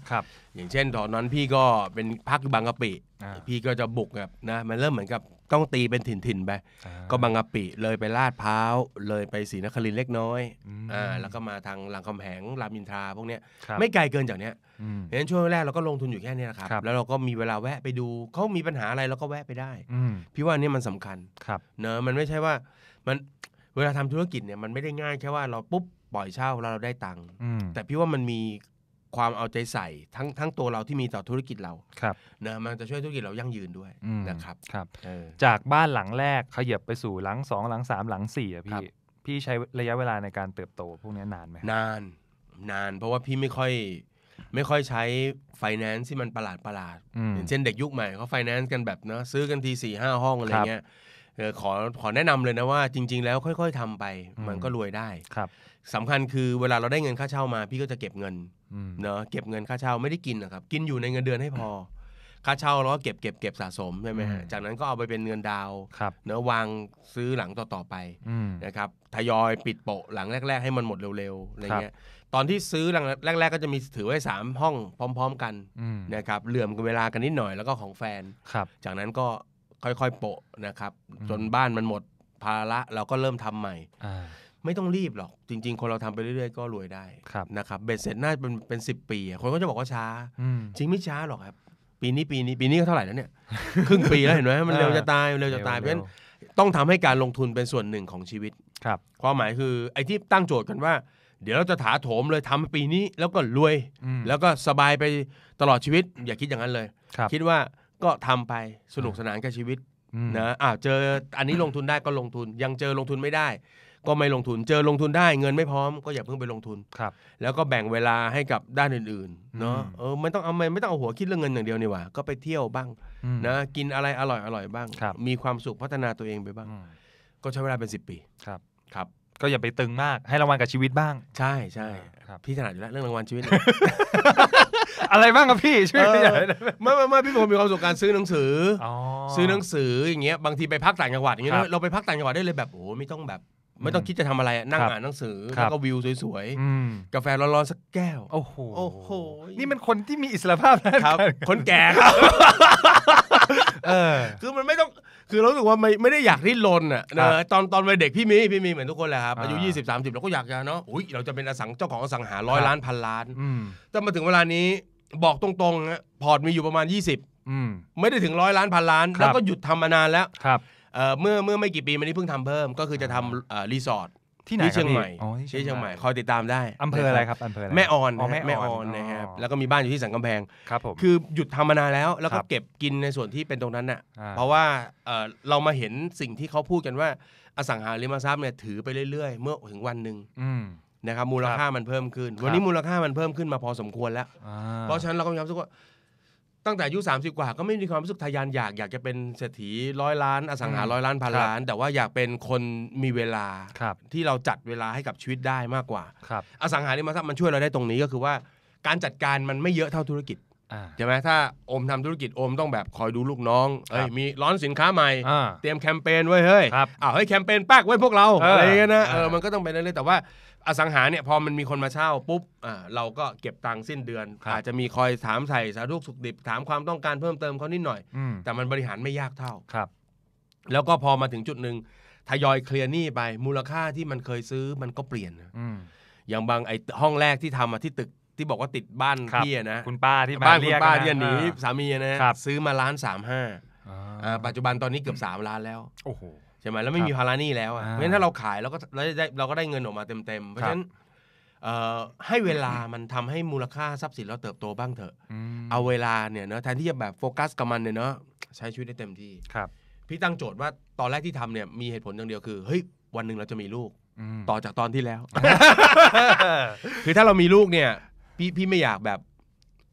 อย่างเช่นตอนนั้นพี่ก็เป็นพักบางกะปิพี่ก็จะบุกแบบนะมันเริ่มเหมือนกับต้องตีเป็นถิ่นๆไป ก็บางกะปิเลยไปลาดพร้าวเลยไปศรีนครินเล็กน้อย อ่า แล้วก็มาทางหลังคำแหงรามอินทราพวกเนี้ย ไม่ไกลเกินจากเนี้ยเห็นช่วงแรกเราก็ลงทุนอยู่แค่นี้นะครับ แล้วเราก็มีเวลาแวะไปดู เขามีปัญหาอะไรเราก็แวะไปได้พี่ว่านี่มันสำคัญเนอะมันไม่ใช่ว่า มันเวลาทำธุรกิจเนี่ยมันไม่ได้ง่ายแค่ว่าเราปุ๊บปล่อยเช่าแล้วเราได้ตังค์ แต่พี่ว่ามันมีความเอาใจใส่ทั้งทั้งตัวเราที่มีต่อธุรกิจเรา ครับนะมันจะช่วยธุรกิจเรายั่งยืนด้วยนะครับครับจากบ้านหลังแรกขยับไปสู่หลังสองหลังสามหลังสี่อ่ะพี่ พี่ใช้ระยะเวลาในการเติบโตพวกนี้นานไหมนาน นานเพราะว่าพี่ไม่ค่อยไม่ค่อยใช้ไฟแนนซ์ที่มันประหลาดประหลาดอย่างเช่นเด็กยุคใหม่เขาไฟแนนซ์กันแบบเนาะซื้อกันทีสี่ห้าห้องอะไรเงี้ยขอขอแนะนำเลยนะว่า จริง ๆ แล้วค่อย ๆทำไปมันก็รวยได้ครับ สำคัญคือเวลาเราได้เงินค่าเช่ามา พี่ก็จะเก็บเงินเนาะเก็บเงินค่าเช่าไม่ได้กินนะครับ กินอยู่ในเงินเดือนให้พอค่าเช่าเราก็เก็บเก็บเก็บสะสมใช่ไหมฮะจากนั้นก็เอาไปเป็นเงินดาวเนื้อวางซื้อหลังต่อๆไปนะครับทยอยปิดโปะหลังแรก ๆ ให้มันหมดเร็วๆอะไรเงี้ยตอนที่ซื้อหลังแรก ๆก็จะมีถือไว้3ห้องพร้อม ๆกันนะครับเหลื่อมเวลากันนิดหน่อยแล้วก็ของแฟนจากนั้นก็ค่อยๆ โปะนะครับ จนบ้านมันหมดภาระเราก็เริ่มทำใหม่ไม่ต้องรีบหรอกจริง ๆ คนเราทำไปเรื่อย ๆ ก็รวยได้นะครับ เบ็ดเสร็จน่าเป็นเป็นสิปี คนก็จะบอกว่าช้า จริงไม่ช้าหรอกครับ ปีนี้ปีนี้ ปีนี้ก็เท่าไหร่แล้วเนี่ยครึ่งปี แล้วเห็นไหมมันเร็วจะตายเร็วจะตาย เพราะฉะนั้นต้องทำให้การลงทุนเป็นส่วนหนึ่งของชีวิต ครับ ความหมายคือไอ้ที่ตั้งโจทย์กันว่า เดี๋ยวเราจะถาโถมเลยทำปีนี้แล้วก็รวย แล้วก็สบายไปตลอดชีวิต อย่าคิดอย่างนั้นเลยคคิดว่าก็ทำไปสนุกสนานกับชีวิตนะอ้าวเจออันนี้ลงทุนได้ก็ลงทุน ยังเจอลงทุนไม่ได้ก็ไม่ลงทุน เจอลงทุนได้เงินไม่พร้อมก็อย่าเพิ่งไปลงทุน ครับ แล้วก็แบ่งเวลาให้กับด้านอื่นๆ เนาะเออไม่ต้องเอาไม่ต้องเอาหัวคิดเรื่องเงินอย่างเดียวนี่หว่าก็ไปเที่ยวบ้างนะ กินอะไรอร่อยอร่อยบ้าง มีความสุขพัฒนาตัวเองไปบ้าง ก็ใช้เวลาเป็นสิปี ครับ ครับ ก็อย่าไปตึงมากให้รางวัลกับชีวิตบ้าง ใช่ใช่ครับพี่ถนัดอยู่แล้วเรื่องรางวัลชีวิต อะไรบ้างครับพี่ช่วยหน่อยไม่ไม่ไม่พี่ผมมีความสุขการซื้อหนังสือซื้อหนังสืออย่างเงี้ยบางทีไปพักต่างจังหวัดอย่างเงี้ยเราไปพักต่างจังหวัดได้เลยแบบโอ้ไม่ต้องแบบไม่ต้องคิดจะทำอะไรนั่งอ่านหนังสือแล้วก็วิวสวยๆกาแฟร้อนๆสักแก้ว โอ้โหโอ้โหนี่มันคนที่มีอิสระภาพนะครับ คนแก่ครับคือมันไม่ต้องคือรู้สึกว่าไม่ไม่ได้อยากริ้นรนอ่ะตอนตอนวัยเด็กพี่มีพี่มีเหมือนทุกคนแหละครับอายุยี่สิบสามสิบเราก็อยากจะเนาะอุ้ยเราจะเป็นอสังเจ้าของอสังหาร้อยล้านพันล้านแต่มาถึงเวลานี้บอกตรงๆนะพอร์ตมีอยู่ประมาณยี่สิบไม่ได้ถึงร้อยล้านพันล้าน แล้วก็หยุดทำมานานแล้วครับเมื่อเมื่อไม่กี่ปีมานี้เพิ่งทำเพิ่ม ก็คือจะทำรีสอร์ทที่ไหนเชียงใหม่ที่เชียงใหม่ คอยติดตามได้อำเภออะไรครับอำเภอแม่ออนแม่ออนนะครับแล้วก็มีบ้านอยู่ที่สังกำแพงครับผมคือหยุดทำมานานแล้วแล้วก็เก็บกินในส่วนที่เป็นตรงนั้นน่ะเพราะว่าเรามาเห็นสิ่งที่เขาพูดกันว่าอสังหาริมทรัพย์เนี่ยถือไปเรื่อยๆ เมื่อถึงวันหนึ่งนะครับมูลค่ามันเพิ่มขึ้นวันนี้มูลค่ามันเพิ่มขึ้นมาพอสมควรแล้วเพราะฉะนั้นเราก็มีความรู้สึกว่าตั้งแต่อายุ30 กว่าก็ไม่มีความรู้สึกทะยานอยากอยากจะเป็นเศรษฐีร้อยล้านอสังหาร้อยล้านพันล้าน แต่ว่าอยากเป็นคนมีเวลา ที่เราจัดเวลาให้กับชีวิตได้มากกว่าอสังหาริมทรัพย์มันช่วยเราได้ตรงนี้ก็คือว่าการจัดการมันไม่เยอะเท่าธุรกิจใช่ไหมถ้าอมทำธุรกิจอมต้องแบบคอยดูลูกน้องเอ้ยมีร้อนสินค้าใหม่ เตรียมแคมเปญไว้เฮ้ยอ้าวเฮ้ยแคมเปญแป๊กไว้พวกเราอะไรเงี้ยนะเออมันก็ต้องเป็นเรื่อยแต่ว่าอสังหาเนี่ยพอมันมีคนมาเช่าปุ๊บอ่าเราก็เก็บตังค์สิ้นเดือน อาจจะมีคอยถามใส่สาธุสุขดิบถามความต้องการเพิ่มเติมเขานิดหน่อยแต่มันบริหารไม่ยากเท่าครับ แล้วก็พอมาถึงจุดหนึ่งทยอยเคลียร์หนี้ไปมูลค่าที่มันเคยซื้อมันก็เปลี่ยนนะออย่างบางไอห้องแรกที่ทำมาที่ตึกที่บอกว่าติดบ้านพี่นะคุณป้าที่บ้านคุเรีณยป้าที่หนีสามีนะซื้อมาล้านสามห้าาปัจจุบันตอนนี้เกือบสามล้านแล้วโอ้โหใช่ไหมแล้วไม่มีภาระหนี้แล้วอะเพราะฉะนั้นถ้าเราขายเราก็เราได้เราก็ได้เงินออกมาเต็ม ๆ เพราะฉะนั้นให้เวลามันทำให้มูลค่าทรัพย์สินเราเติบโตบ้างเถอะ เอาเวลาเนี่ยเนาะแทนที่จะแบบโฟกัสกับมันเนี่ยเนาะใช้ชีวิตได้เต็มที่ครับ พี่ตั้งโจทย์ว่าตอนแรกที่ทำเนี่ย มีเหตุผลอย่างเดียวคือ เฮ้ย วันหนึ่งเราจะมีลูกต่อจากตอนที่แล้ว คือถ้าเรามีลูกเนี่ยพี่พี่ไม่อยากแบบ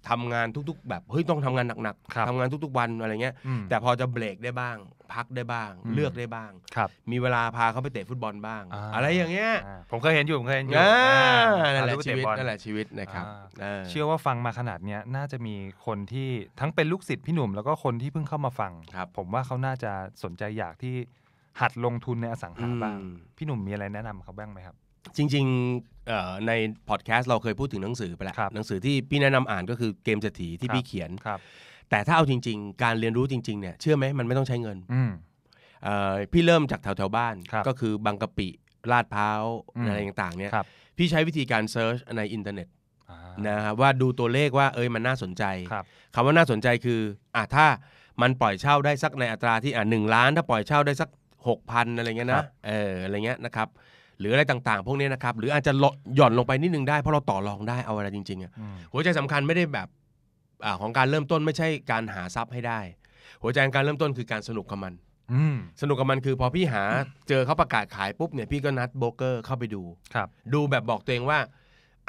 ทำงานทุกๆ แบบเฮ้ยต้องทำงานหนักๆทำงานทุกๆวันอะไรเงี้ยแต่พอจะเบรกได้บ้างพักได้บ้างเลือกได้บ้างมีเวลาพาเขาไปเตะฟุตบอลบ้าง อะไรอย่างเงี้ย ผมเคยเห็นอยู่ผมเคยเห็นอยู่นั่นแหละชีวิตนั่นแหละชีวิตนะครับเชื่อว่าฟังมาขนาดเนี้ยน่าจะมีคนที่ทั้งเป็นลูกศิษย์พี่หนุ่มแล้วก็คนที่เพิ่งเข้ามาฟัง ผมว่าเขาน่าจะสนใจอยากที่หัดลงทุนในอสังหาบ้าง พี่หนุ่มมีอะไรแนะนำเขาบ้างไหมครับ จริงๆในพอดแคสต์เราเคยพูดถึงหนังสือไปแล้วหนังสือที่พี่แนะนำอ่านก็คือเกมเศรษฐีที่พี่เขียนครับแต่ถ้าเอาจริง ๆ การเรียนรู้จริง ๆ เนี่ย เชื่อไหม มันไม่ต้องใช้เงินอืมพี่เริ่มจากแถวแถวๆบ้าน ก็คือบางกะปิลาดพร้าว อะไรต่างๆ เนี่ย พี่ใช้วิธีการเซิร์ชในอินเทอร์เน็ตนะครับว่าดูตัวเลขว่า เอ้ยมันน่าสนใจครับคำว่าน่าสนใจคืออ่ะถ้ามันปล่อยเช่าได้สักในอัตราที่อ่ะหนึ่งล้าน ถ้าปล่อยเช่าได้สักหกพันอะไรเงี้ยนะ เอออะไรเงี้ยนะครับหรืออะไรต่าง ๆ พวกเนี้ยนะครับหรืออาจจะลดหย่อนลงไปนิดนึงได้เพราะเราต่อรองได้เอาอะไรจริงๆอ่ะหัวใจสำคัญไม่ได้แบบอของการเริ่มต้นไม่ใช่การหาทรัพย์ให้ได้ หัวใจของการเริ่มต้นคือการสนุกกับมันสนุกกับมันคือพอพี่หาเจอเขาประกาศขายปุ๊บเนี่ยพี่ก็นัดโบรกเกอร์เข้าไปดูครับ ดูแบบบอกตัวเองว่า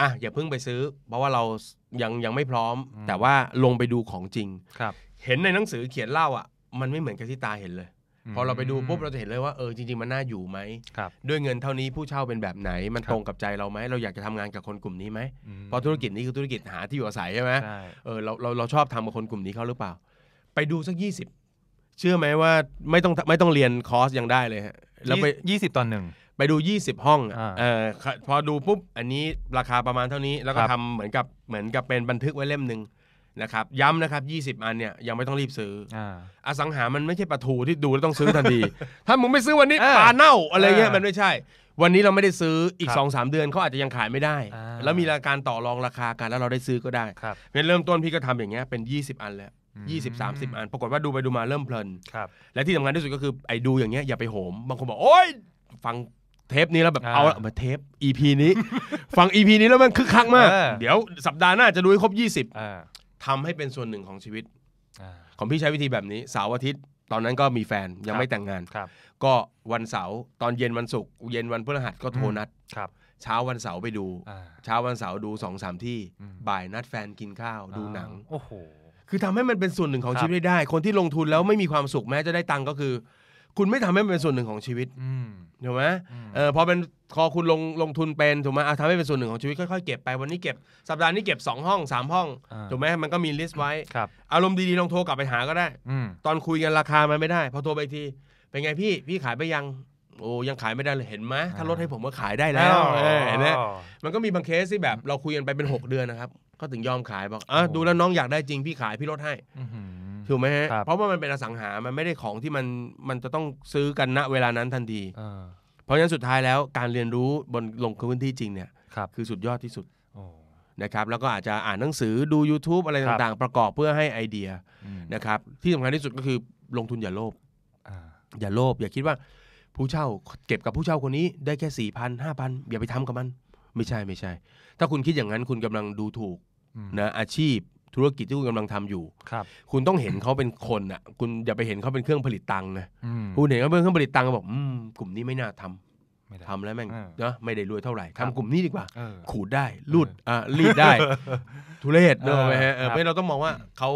อ่ะอย่าเพิ่งไปซื้อเพราะว่าเรายังยังไม่พร้อม แต่ว่าลงไปดูของจริงครับ เห็นในหนังสือเขียนเล่าอ่ะมันไม่เหมือนกับที่ตาเห็นเลยพอเราไปดูปุ๊บ เราจะเห็นเลยว่าเออจริงๆมันน่าอยู่ไหมด้วยเงินเท่านี้ผู้เช่าเป็นแบบไหนมันตรงกับใจเราไหม เราอยากจะทำงานกับคนกลุ่มนี้ไหมเพราะธุรกิจนี้คือธุรกิจหาที่อยู่อาศัยใช่ไหมเออเราเราเราชอบทำกับคนกลุ่มนี้เขาหรือเปล่า ไปดูสัก 20 เชื่อไหมว่าไม่ต้องไม่ต้องเรียนคอร์สยังได้เลยฮะแล้วไปิบตอนหนึ่งไปดู 20 ห้องเออ พอดูปุ๊บอันนี้ราคาประมาณเท่านี้แล้วก็ทำเหมือนกับเหมือนกับเป็นบันทึกไว้เล่มหนึ่งนะครับย้ำนะครับ20 อันเนี่ยยังไม่ต้องรีบซื้ออสังหา มันไม่ใช่ปลาทูที่ดูแล้วต้องซื้อทันทีถ้ามึงไม่ซื้อวันนี้ปลาเน่าอะไรเงี้ยมันไม่ใช่ วันนี้เราไม่ได้ซื้ออีก2อสเดือนเขาอาจจะยังขายไม่ได้ แล้วมีราการต่อรองราคากันแล้วเราได้ซื้อก็ได้เป็นเริ่มต้นพี่ก็ทำอย่างเงี้ยเป็น 20 อันแล้วยี่สิบสามสิบอันปรากฏว่าดูไปดูมาเริ่มเพลินและที่สำคัญที่สุดก็คือไอ้ดูอย่างเงี้ยอย่าไปโหมบางคนบอกโอ๊ยฟังเทปนี้แล้วแบบเอามาเทป EP นี้ฟัง EP นี้แล้วมันคึกคักมากเดี๋ยวสัปดาห์หน้าจะดูให้ครบ 20ทำให้เป็นส่วนหนึ่งของชีวิต ของพี่ใช้วิธีแบบนี้เสาร์อาทิตย์ตอนนั้นก็มีแฟนยังไม่แต่งงานก็วันเสาร์ตอนเย็นวันศุกร์เย็นวันพฤหัสก็โทรนัดครับ เช้าวันเสาร์ไปดูเช้าวันเสาร์ดูสองสามที่บ่ายนัดแฟนกินข้าวดูหนังโอ้โหคือทำให้มันเป็นส่วนหนึ่งของชีวิตได้ คนที่ลงทุนแล้วไม่มีความสุขแม้จะได้ตังก็คือคุณไม่ทำให้มันเป็นส่วนหนึ่งของชีวิต ถูกไหมเออ พอเป็น พอคุณลงลงทุนเป็น ถูกไหมเอาทำให้เป็นส่วนหนึ่งของชีวิตค่อยๆเก็บไป วันนี้เก็บสัปดาห์นี้เก็บ 2 ห้อง 3 ห้อง ถูกไหมมันก็มีลิสต์ไว้อารมณ์ดีๆลองโทรกลับไปหาก็ได้ ตอนคุยกันราคามันไม่ได้ พอโทรไปที เป็นไงพี่ พี่ขายไปยัง โอ้ยังขายไม่ได้เลยเห็นไหมถ้าลดให้ผมก็ขายได้แล้วเห็นไหมมันก็มีบางเคสที่แบบเราคุยกันไปเป็น 6 เดือนนะครับ ก็ถึงยอมขายบอก อ่ะดูแล้วน้องอยากได้จริงพี่ขายพี่ลดให้ถูกไหมฮะ เพราะว่ามันเป็นอสังหา มันไม่ได้ของที่มันมันจะต้องซื้อกันณเวลานั้นทันทีเพราะฉะนั้นสุดท้ายแล้วการเรียนรู้บนลงพื้นที่จริงเนี่ยคคือสุดยอดที่สุดนะครับแล้วก็อาจจะอ่านหนังสือดู YouTube อะไรรต่างๆประกอบเพื่อให้ไอเดียนะครับที่สำคัญที่สุดก็คือลงทุนอย่าโลภออย่าโลภอย่าคิดว่าผู้เช่าเก็บกับผู้เช่าคนนี้ได้แค่สี่พันห้าพันอย่าไปทำกับมัน ไม่ใช่ไม่ใช่ ถ้าคุณคิดอย่างนั้นคุณกำลังดูถูกนะอาชีพธุรกิจที่คุณกำลังทำอยู่ ครับ คุณต้องเห็นเขาเป็นคนอ่ะคุณอย่าไปเห็นเขาเป็นเครื่องผลิตตังค์นะ คุณเห็นเขาเป็นเครื่องผลิตตังค์บอกกลุ่มนี้ไม่น่าทำไม่าทำแล้วแม่งเานะไม่ได้รวยเท่าไหร่ทำกลุ่มนี้ดีกว่า ขูดได้รูดอ่ะรีดได้ทุเรศเนอะไหมฮะเพราะเราต้องมองว่า เขา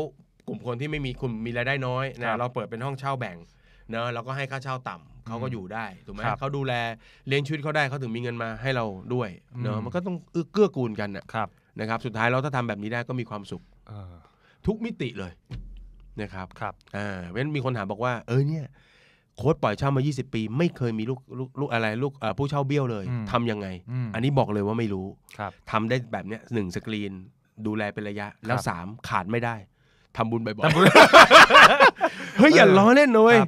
กลุ่มคนที่ไม่มีคุณมีรายได้น้อยนะ เราเปิดเป็นห้องเช่าแบ่งเนอะเราก็ให้ค่าเช่าต่ำเขาก็อยู่ได้ถูกไหมครับเขาดูแลเลี้ยงชีวิตเขาได้เขาถึงมีเงินมาให้เราด้วย เนอะมันก็ต้องเอื้อเกื้อกูลกันนะครับนะครับ สุดท้ายเราถ้าทำแบบนี้ได้ก็มีความสุขทุกมิติเลย นะครับครับอ่าเว้นมีคนถามบอกว่า เออเนี่ยโค้ดปล่อยเช่ามา 20 ปีไม่เคยมีลูกลูกลูกอะไรลูกผู้เช่าเบี้ยวเลย ทํำยังไง อันนี้บอกเลยว่าไม่รู้ครับ ทำได้แบบเนี้ยหนึ่งสกรีนดูแลเป็นระยะแล้วสามขาดไม่ได้ทำบุญบ่อยๆเฮ้ยอย่าล้อเล่นนะเ้ย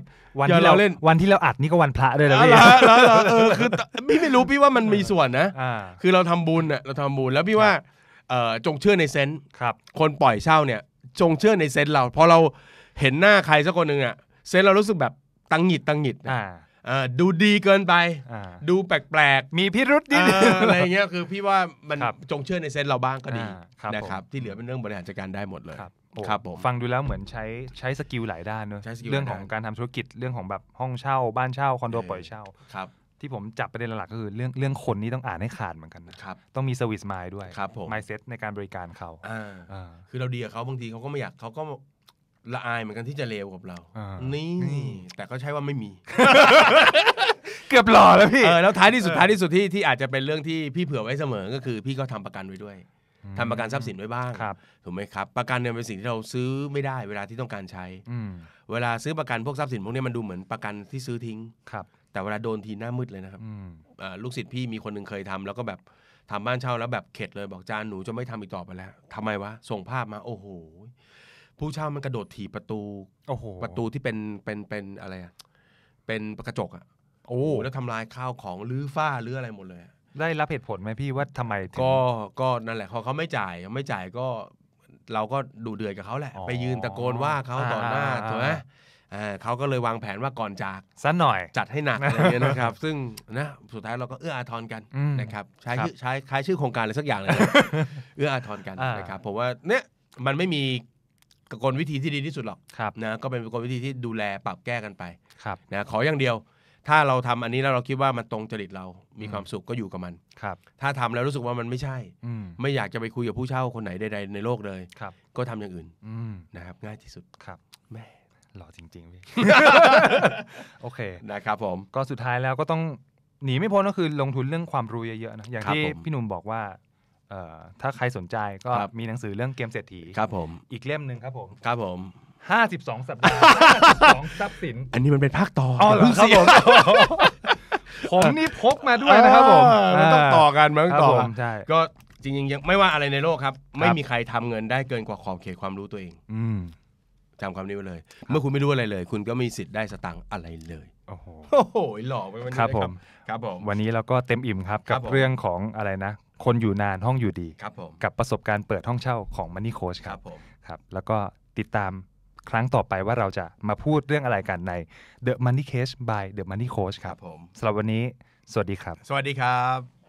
วันที่เราเล่นวันที่เราอัดนี่ก็วันพระด้วยนะพี่เออคือพี่ไม่รู้พี่ว่ามันมีส่วนนะคือเราทำบุญอ่ะเราทำบุญแล้วพี่ว่าจงเชื่อในเซนต์ครับคนปล่อยเช่าเนี่ยจงเชื่อในเซนต์เราพอเราเห็นหน้าใครสักคนหนึ่งอะเซนต์เรารู้สึกแบบตังหิดตังหิดอ่าดูดีเกินไปดูแปลกๆมีพิรุษนิดอะไรเงี้ยคือ พี่ว่ามันจงเชื่อในเซนต์เราบ้างก็ดีนะครับที่เหลือเป็นเรื่องบริหารจัดการได้หมดเลยครับผมฟังดูแล้วเหมือนใช้ใช้สกิลหลายด้านเนอะเรื่องของการทำธุรกิจเรื่องของแบบห้องเช่าบ้านเช่าคอนโดปล่อยเช่าครับที่ผมจับประเด็นหลักก็คือเรื่องเรื่องคนนี้ต้องอ่านให้ขาดเหมือนกันนะครับ ต้องมีเซอร์วิสมายด้วยครับ ผมไมเซ็ตในการบริการเขาอ่าคือเราดีกับเขาบางทีเขาก็ไม่อยากเขาก็ละอายเหมือนกันที่จะเลวกับเรา นี่ แต่ก็ใช่ว่าไม่มี เกือบหล่อแล้วพี่เออแล้วท้ายที่สุดท้ายที่สุดที่ที่อาจจะเป็นเรื่องที่พี่เผื่อไว้เสมอก็คือ พี่ก็ทำประกันไว้ด้วย ทำประกันทรัพย์สินไว้บ้างถูกไหมครับ ประกันเนี่ยเป็นสิ่งที่เราซื้อไม่ได้ เวลาที่ต้องการใช้เวลาซื้อประกันพวกทรัพย์สินพวกนี้มันดูเหมือนประกันที่ซื้อทิ้งครับแต่เวลาโดนทีหน้ามืดเลยนะครับ ลูกศิษย์พี่มีคนหนึ่งเคยทำ แล้วก็แบบทำบ้านเช่าแล้วแบบเข็ดเลยบอกจานหนูจะไม่ทำอีกต่อไปแล้ว ทำไมวะ ส่งภาพมา โอ้โหผู้เช่ามันกระโดดถีบประตู โอ้โหประตูที่เป็นเป็นเป็นอะไรอะเป็นกระจกอะโอ้ แล้วทำลายข้าวของลื้อฝ้ารื้ออะไรหมดเลย ได้รับเหตุผลไหมพี่ว่าทำไมก็ก็นั่นแหละพอเขาไม่จ่ายไม่จ่ายก็เราก็ดูเดือดกับเขาแหละ ไปยืนตะโกนว่าเขาต่อหน้าถูกไหมเขาก็เลยวางแผนว่าก่อนจากสันหน่อย จัด ให้ หนักอะไรเงี้ยนะครับ ซึ่ง นะ สุดท้ายเราก็ เอื้ออาทรกัน นะครับ ใช้ ใช้คล้ายชื่อ โครงการอะไรสัก อย่าง เลย เอื้ออาทรกัน นะครับผมว่า เนี่ย มันไม่มี กลวิธีที่ดี ที่สุด หรอก นะ ก็เป็น กลวิธี ที่ ดูแล ปรับ แก้ กัน ไป นะ ขออย่างเดียว ถ้าเราทำอันนี้ แล้ว เรา คิดว่า มัน ตรง จริต เรา มีความสุข ก็อยู่กับมันครับ ถ้าทำแล้วรู้สึกว่ามันไม่ใช่ ไม่อยากจะ ไป คุย กับ ผู้เช่าคนไหนใดๆในโลกเลยก็ทำอย่างอื่นนะครับง่ายที่สุดครับแม่หล่อจริง ๆ พี่ โอเค นะครับผม ก็สุดท้ายแล้วก็ต้องหนีไม่พ้นก็คือลงทุนเรื่องความรู้เยอะๆนะ อย่างที่พี่หนุ่มบอกว่าถ้าใครสนใจก็มีหนังสือเรื่องเกมเศรษฐีครับ ผม อีกเล่มหนึ่งครับผม ครับผม ห้าสิบสองสัปดาห์สองทรัพย์สิน อันนี้มันเป็นภาคต่ออ๋อเครับผม ผมนี่พกมาด้วยนะครับ ผมมันต้องต่อกันมันต้องต่อใช่ก็จริง ๆ ยังไม่ว่าอะไรในโลกครับ ไม่มีใครทำเงินได้เกินกว่าขอบเขตความรู้ตัวเองจำคำนี้ไว้เลย เมื่อคุณไม่รู้อะไรเลย คุณก็มีสิทธิ์ได้สตังค์อะไรเลยโอ้โหหล่อไปวันนี้ครับผมครับผม วันนี้เราก็เต็มอิ่มครับ กับเรื่องของอะไรนะ คนอยู่นานห้องอยู่ดีครับผมกับประสบการณ์เปิดห้องเช่าของมันนี่โค้ชครับครับ แล้วก็ติดตามครั้งต่อไปว่าเราจะมาพูดเรื่องอะไรกันใน The Money Case by The Money Coach ครับผมสำหรับวันนี้ สวัสดีครับ สวัสดีครับ